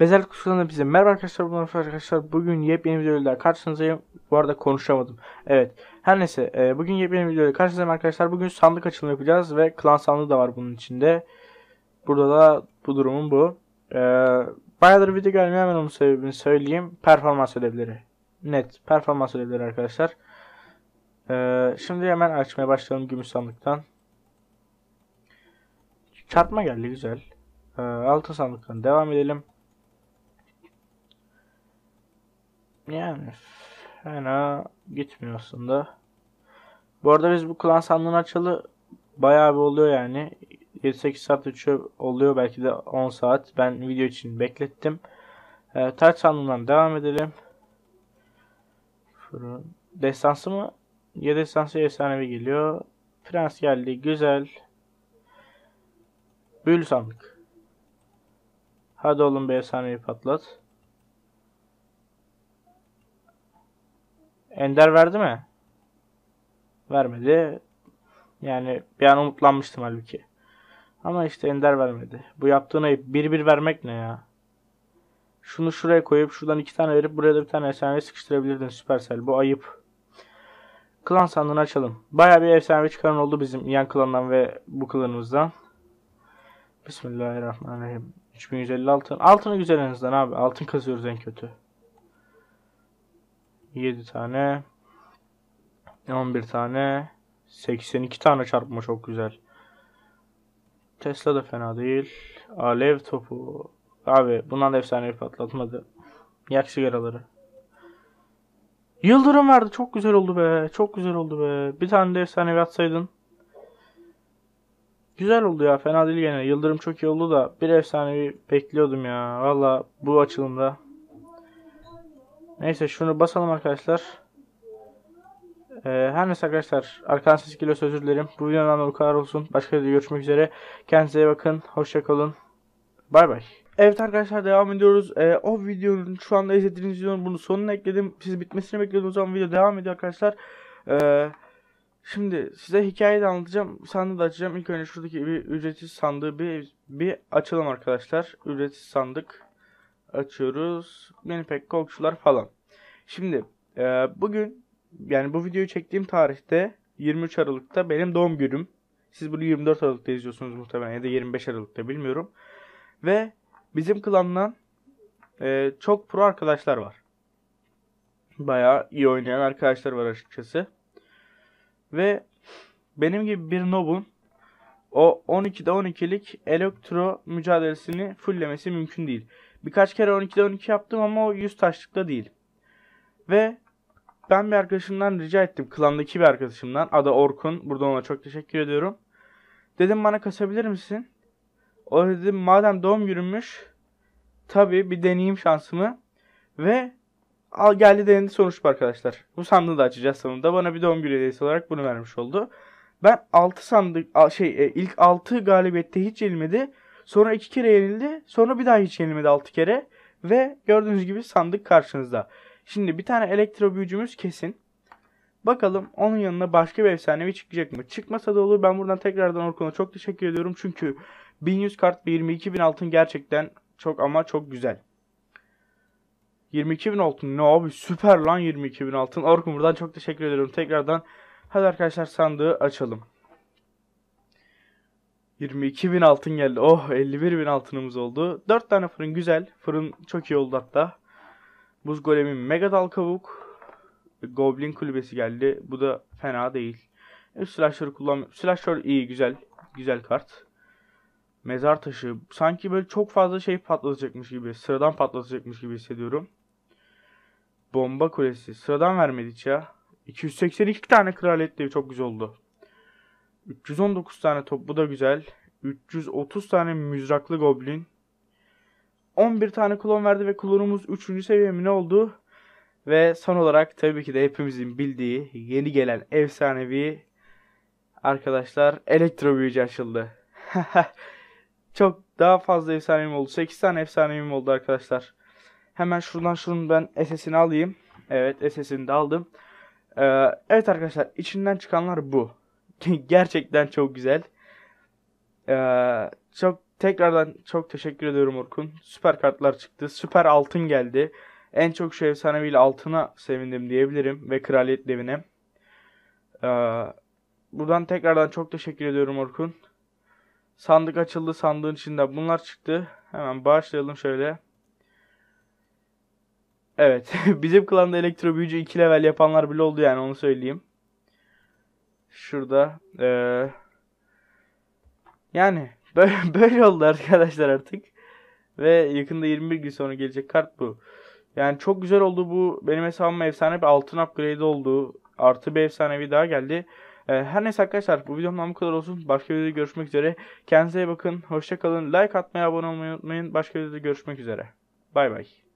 Bezellik kuşlarında bize merhaba arkadaşlar bunlar arkadaşlar bugün yepyeni videoyla karşınızdayım bu arada konuşamadım evet her neyse e, bugün yepyeni videoyla karşınızdayım arkadaşlar bugün sandık açılımı yapacağız ve klan sandığı da var bunun içinde burada da bu durumun bu e, bayağıdır video gelmiyor hemen onun sebebini söyleyeyim performans ödevleri net performans ödevleri arkadaşlar e, şimdi hemen açmaya başlayalım gümüş sandıktan çarpma geldi güzel e, altın sandıktan devam edelim Yani fena gitmiyor aslında. Bu arada biz bu klan sandığını açalı bayağı bir oluyor yani. 7-8 saat uçuyor oluyor belki de 10 saat. Ben video için beklettim. Ee, taç sandığından devam edelim. Destansı mı? Ya destansı ya efsanevi geliyor. Prens geldi. Güzel. Büyülü sandık. Hadi oğlum bir efsaneyi patlat. Ender verdi mi? Vermedi. Yani bir an umutlanmıştım halbuki. Ama işte Ender vermedi. Bu yaptığın ayıp. Bir bir vermek ne ya? Şunu şuraya koyup şuradan iki tane verip buraya da bir tane efsane sıkıştırabilirdin Süpersel. Bu ayıp. Klan sandığını açalım. Baya bir efsane çıkaran oldu bizim yan klandan ve bu klanımızdan. Bismillahirrahmanirrahim. altın. Altını güzel abi. Altın kazıyoruz en kötü. 7 tane 11 tane 82 tane çarpma çok güzel. Tesla da fena değil. Alev topu. Abi bundan da efsane bir patlatmadı. Yak sigaraları. Yıldırım vardı Çok güzel oldu be. Çok güzel oldu be. Bir tane de efsanevi atsaydın. Güzel oldu ya. Fena değil gene. Yıldırım çok iyi oldu da bir efsanevi bekliyordum ya. Valla bu açılımda Neyse şunu basalım arkadaşlar. Ee, her neyse arkadaşlar. Arkadan ses geliyorsa özür dilerim. Bu videodan da kadar olsun. Başka videoda görüşmek üzere. Kendinize bakın. Hoşçakalın. Bay bay. Evet arkadaşlar devam ediyoruz. Ee, o videonun şu anda izlediğiniz videonun bunu sonuna ekledim. Siz bitmesini bekliyordunuz zaman video devam ediyor arkadaşlar. Ee, şimdi size hikayeyi de anlatacağım. Sandığı da açacağım. İlk önce şuradaki bir ücretsiz sandığı bir, bir açalım arkadaşlar. Ücretsiz sandık açıyoruz. Manifest korkucular falan. Şimdi e, bugün yani bu videoyu çektiğim tarihte 23 Aralık'ta benim doğum günüm. Siz bunu 24 Aralık'ta izliyorsunuz muhtemelen ya da 25 Aralık'ta bilmiyorum. Ve bizim klandan e, çok pro arkadaşlar var. Bayağı iyi oynayan arkadaşlar var açıkçası. Ve benim gibi bir nobun o 12'de 12'lik elektro mücadelesini fulllemesi mümkün değil. Birkaç kere 12'de 12 yaptım ama o 100 taşlıkta değil. Ve ben bir arkadaşımdan rica ettim. Klandaki bir arkadaşımdan. adı Orkun. Burada ona çok teşekkür ediyorum. Dedim bana kasabilir misin? O dedi madem doğum günümmüş. Tabi bir deneyeyim şansımı. Ve al geldi denedi sonuç bu arkadaşlar. Bu sandığı da açacağız sonunda. Bana bir doğum günü hediyesi olarak bunu vermiş oldu. Ben 6 sandık şey e, ilk 6 galibiyette hiç yenilmedi. Sonra iki kere yenildi. Sonra bir daha hiç yenilmedi altı kere. Ve gördüğünüz gibi sandık karşınızda. Şimdi bir tane elektro büyücümüz kesin. Bakalım onun yanına başka bir efsanevi çıkacak mı? Çıkmasa da olur. Ben buradan tekrardan Orkun'a çok teşekkür ediyorum. Çünkü 1100 kart ve 22.000 altın gerçekten çok ama çok güzel. 22.000 altın ne abi süper lan 22.000 altın. Orkun buradan çok teşekkür ediyorum tekrardan. Hadi arkadaşlar sandığı açalım. 22 bin altın geldi. Oh 51 bin altınımız oldu. 4 tane fırın güzel. Fırın çok iyi oldu hatta. Buz golemi mega dal kabuk. Goblin kulübesi geldi. Bu da fena değil. E, slasher'ı kullan. Slasher iyi güzel. Güzel kart. Mezar taşı. Sanki böyle çok fazla şey patlatacakmış gibi. Sıradan patlatacakmış gibi hissediyorum. Bomba kulesi. Sıradan vermedi ya. 282 tane kraliyet devi çok güzel oldu. 319 tane top bu da güzel. 330 tane müzraklı goblin. 11 tane klon verdi ve klonumuz 3. seviye ne oldu? Ve son olarak tabii ki de hepimizin bildiği yeni gelen efsanevi arkadaşlar elektro büyücü açıldı. Çok daha fazla efsanevim oldu. 8 tane efsanevim oldu arkadaşlar. Hemen şuradan şunun ben SS'ini alayım. Evet SS'ini de aldım. Ee, evet arkadaşlar içinden çıkanlar bu. gerçekten çok güzel. Ee, çok tekrardan çok teşekkür ediyorum Orkun. Süper kartlar çıktı. Süper altın geldi. En çok şu efsaneviyle altına sevindim diyebilirim ve kraliyet devine. Ee, buradan tekrardan çok teşekkür ediyorum Orkun. Sandık açıldı. Sandığın içinde bunlar çıktı. Hemen bağışlayalım şöyle. Evet. Bizim klanda elektro büyücü 2 level yapanlar bile oldu yani onu söyleyeyim. Şurada. Ee, yani böyle, böyle oldu arkadaşlar artık. Ve yakında 21 gün sonra gelecek kart bu. Yani çok güzel oldu bu. Benim hesabım efsane bir altın upgrade oldu. Artı bir efsanevi daha geldi. E, her neyse arkadaşlar bu videomdan bu kadar olsun. Başka videoda görüşmek üzere. Kendinize iyi bakın. Hoşçakalın. Like atmayı, abone olmayı unutmayın. Başka videoda görüşmek üzere. Bay bay.